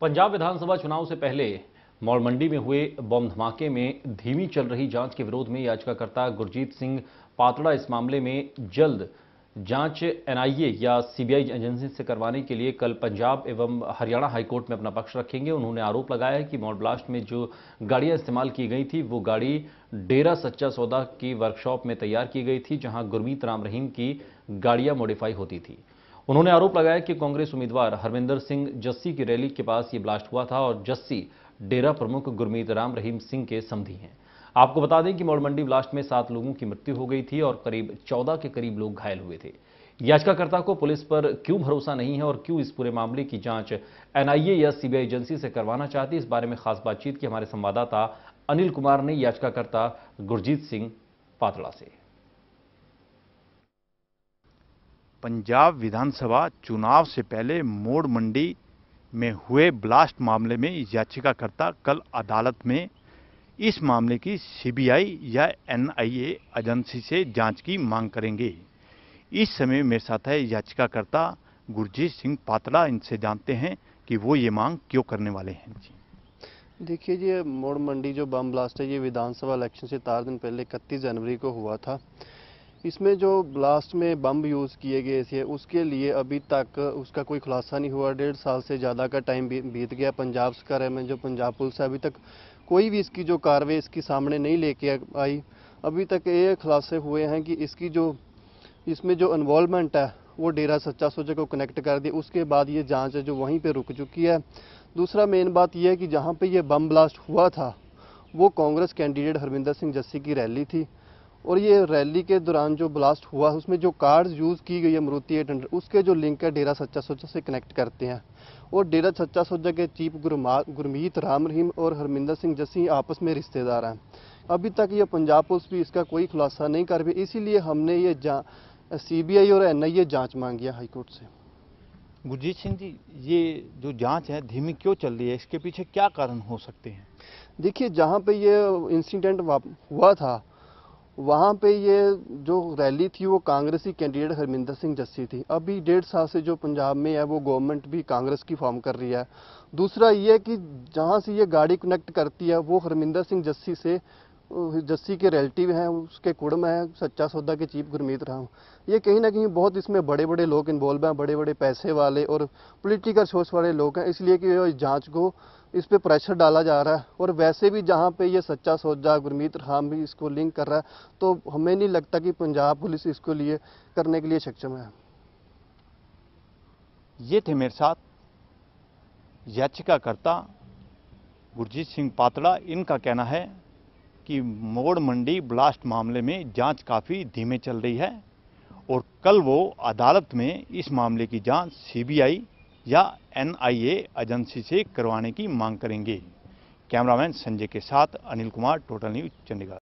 पंजाब विधानसभा चुनाव से पहले मौलमंडी मंडी में हुए बम धमाके में धीमी चल रही जांच के विरोध में याचिकाकर्ता गुरजीत सिंह पातड़ा इस मामले में जल्द जांच एनआईए या सीबीआई एजेंसी से करवाने के लिए कल पंजाब एवं हरियाणा हाईकोर्ट में अपना पक्ष रखेंगे उन्होंने आरोप लगाया है कि मॉड ब्लास्ट में जो गाड़ियां इस्तेमाल की गई थी वो गाड़ी डेरा सच्चा सौदा की वर्कशॉप में तैयार की गई थी जहां गुरमीत राम रहीम की गाड़ियां मॉडिफाई होती थी उन्होंने आरोप लगाया कि कांग्रेस उम्मीदवार हरविंदर सिंह जस्सी की रैली के पास ये ब्लास्ट हुआ था और जस्सी डेरा प्रमुख गुरमीत राम रहीम सिंह के समधी हैं आपको बता दें कि मौड़मंडी ब्लास्ट में सात लोगों की मृत्यु हो गई थी और करीब चौदह के करीब लोग घायल हुए थे याचिकाकर्ता को पुलिस पर क्यों भरोसा नहीं है और क्यों इस पूरे मामले की जांच एनआईए या सीबीआई एजेंसी से करवाना चाहती इस बारे में खास बातचीत की हमारे संवाददाता अनिल कुमार ने याचिकाकर्ता गुरजीत सिंह पातड़ा से पंजाब विधानसभा चुनाव से पहले मोड़ मंडी में हुए ब्लास्ट मामले में याचिकाकर्ता कल अदालत में इस मामले की सीबीआई या एनआईए एजेंसी से जांच की मांग करेंगे इस समय मेरे साथ है याचिकाकर्ता गुरजीत सिंह पातला इनसे जानते हैं कि वो ये मांग क्यों करने वाले हैं जी देखिए ये मोड़ मंडी जो बम ब्लास्ट है ये विधानसभा इलेक्शन से चार दिन पहले इकतीस जनवरी को हुआ था इसमें जो ब्लास्ट में बम यूज़ किए गए थे उसके लिए अभी तक उसका कोई खुलासा नहीं हुआ डेढ़ साल से ज़्यादा का टाइम बीत गया पंजाब सरकार में जो पंजाब पुलिस है अभी तक कोई भी इसकी जो कार्रवाई इसकी सामने नहीं लेके आई अभी तक ये खुलासे हुए हैं कि इसकी जो इसमें जो इन्वॉलमेंट है वो डेरा सच्चा सोचा को कनेक्ट कर दिया उसके बाद ये जाँच है जो वहीं पर रुक चुकी है दूसरा मेन बात यह है कि जहाँ पे ये बम ब्लास्ट हुआ था वो कांग्रेस कैंडिडेट हरविंदर सिंह जस्सी की रैली थी और ये रैली के दौरान जो ब्लास्ट हुआ उसमें जो कार्ड यूज़ की गई है मरूती एट उसके जो लिंक है डेरा सच्चा सोचा से कनेक्ट करते हैं और डेरा सच्चा सोचा के चीफ गुरमीत राम रहीम और हरमिंदर सिंह जसी आपस में रिश्तेदार हैं अभी तक ये पंजाब पुलिस भी इसका कोई खुलासा नहीं कर पाई इसीलिए हमने ये जा सीबीआई और एनआईए जांच मांगी है हाईकोर्ट से गुरजीत सिंह जी ये जो जांच है धीमी क्यों चल रही है इसके पीछे क्या कारण हो सकते हैं देखिए जहाँ पे ये इंसिडेंट हुआ था वहाँ पे ये जो रैली थी वो कांग्रेसी कैंडिडेट हरमिंदर सिंह जस्सी थी अभी डेढ़ साल से जो पंजाब में है वो गवर्नमेंट भी कांग्रेस की फॉर्म कर रही है दूसरा ये कि जहाँ से ये गाड़ी कनेक्ट करती है वो हरमिंदर सिंह जस्सी से जस्सी के रिलेटिव हैं उसके कुड़म हैं सच्चा सौदा के चीफ गुरमीत राम ये कहीं ना कहीं बहुत इसमें बड़े बड़े लोग इन्वॉल्व हैं बड़े बड़े पैसे वाले और पोलिटिकल सोच वाले लोग हैं इसलिए कि जाँच को इस पर प्रेशर डाला जा रहा है और वैसे भी जहाँ पे ये सच्चा सौदा गुरमीत राम भी इसको लिंक कर रहा है तो हमें नहीं लगता कि पंजाब पुलिस इसको लिए करने के लिए सक्षम है ये थे मेरे साथ याचिकाकर्ता गुरजीत सिंह पातड़ा इनका कहना है कि मोड़ मंडी ब्लास्ट मामले में जांच काफ़ी धीमे चल रही है और कल वो अदालत में इस मामले की जांच सीबीआई या एनआईए एजेंसी से करवाने की मांग करेंगे कैमरामैन संजय के साथ अनिल कुमार टोटल न्यूज चंडीगढ़